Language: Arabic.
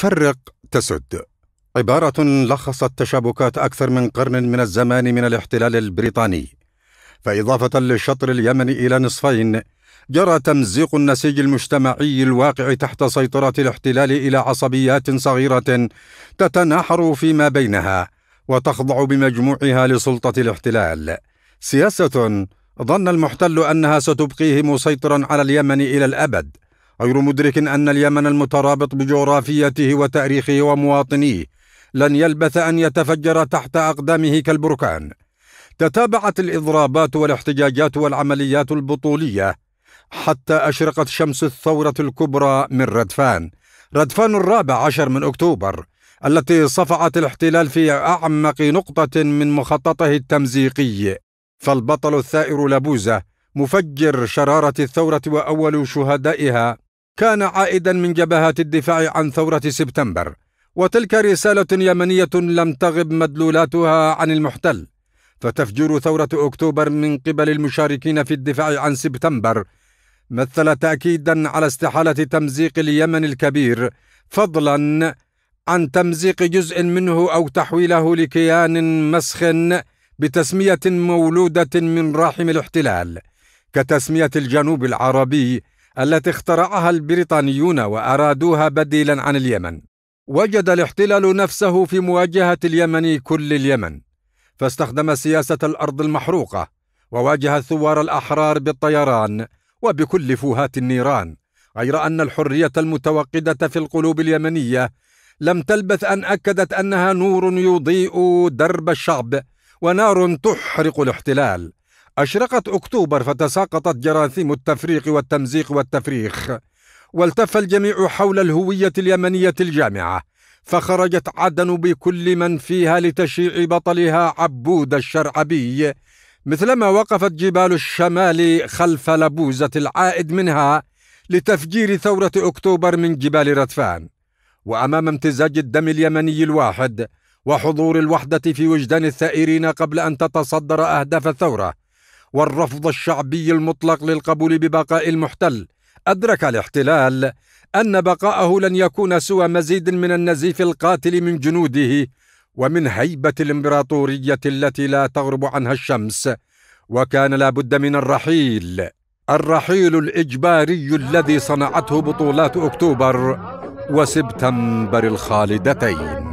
فرق تسد عبارة لخصت تشابكات أكثر من قرن من الزمان من الاحتلال البريطاني فإضافة للشطر اليمني إلى نصفين جرى تمزيق النسيج المجتمعي الواقع تحت سيطرة الاحتلال إلى عصبيات صغيرة تتناحر فيما بينها وتخضع بمجموعها لسلطة الاحتلال سياسة ظن المحتل أنها ستبقيه مسيطرا على اليمن إلى الأبد غير مدرك أن اليمن المترابط بجغرافيته وتاريخه ومواطنيه لن يلبث أن يتفجر تحت أقدامه كالبركان تتابعت الإضرابات والاحتجاجات والعمليات البطولية حتى أشرقت شمس الثورة الكبرى من ردفان ردفان الرابع عشر من أكتوبر التي صفعت الاحتلال في أعمق نقطة من مخططه التمزيقي فالبطل الثائر لابوزة مفجر شرارة الثورة وأول شهدائها كان عائدا من جبهات الدفاع عن ثورة سبتمبر وتلك رسالة يمنية لم تغب مدلولاتها عن المحتل فتفجير ثورة أكتوبر من قبل المشاركين في الدفاع عن سبتمبر مثل تأكيدا على استحالة تمزيق اليمن الكبير فضلا عن تمزيق جزء منه أو تحويله لكيان مسخ بتسمية مولودة من راحم الاحتلال كتسمية الجنوب العربي التي اخترعها البريطانيون وارادوها بديلا عن اليمن وجد الاحتلال نفسه في مواجهه اليمن كل اليمن فاستخدم سياسه الارض المحروقه وواجه الثوار الاحرار بالطيران وبكل فوهات النيران غير ان الحريه المتوقده في القلوب اليمنيه لم تلبث ان اكدت انها نور يضيء درب الشعب ونار تحرق الاحتلال أشرقت أكتوبر فتساقطت جراثيم التفريق والتمزيق والتفريخ والتف الجميع حول الهوية اليمنية الجامعة فخرجت عدن بكل من فيها لتشيع بطلها عبود الشرعبي مثلما وقفت جبال الشمال خلف لبوزة العائد منها لتفجير ثورة أكتوبر من جبال ردفان وأمام امتزاج الدم اليمني الواحد وحضور الوحدة في وجدان الثائرين قبل أن تتصدر أهداف الثورة والرفض الشعبي المطلق للقبول ببقاء المحتل أدرك الاحتلال أن بقاءه لن يكون سوى مزيد من النزيف القاتل من جنوده ومن هيبة الإمبراطورية التي لا تغرب عنها الشمس وكان لابد من الرحيل الرحيل الإجباري الذي صنعته بطولات أكتوبر وسبتمبر الخالدتين